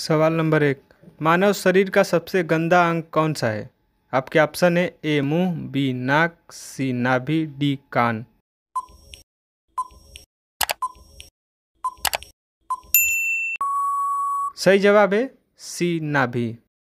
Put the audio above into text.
सवाल नंबर एक मानव शरीर का सबसे गंदा अंग कौन सा है आपके ऑप्शन है ए मुंह बी नाक सी नाभि डी कान सही जवाब है सी नाभि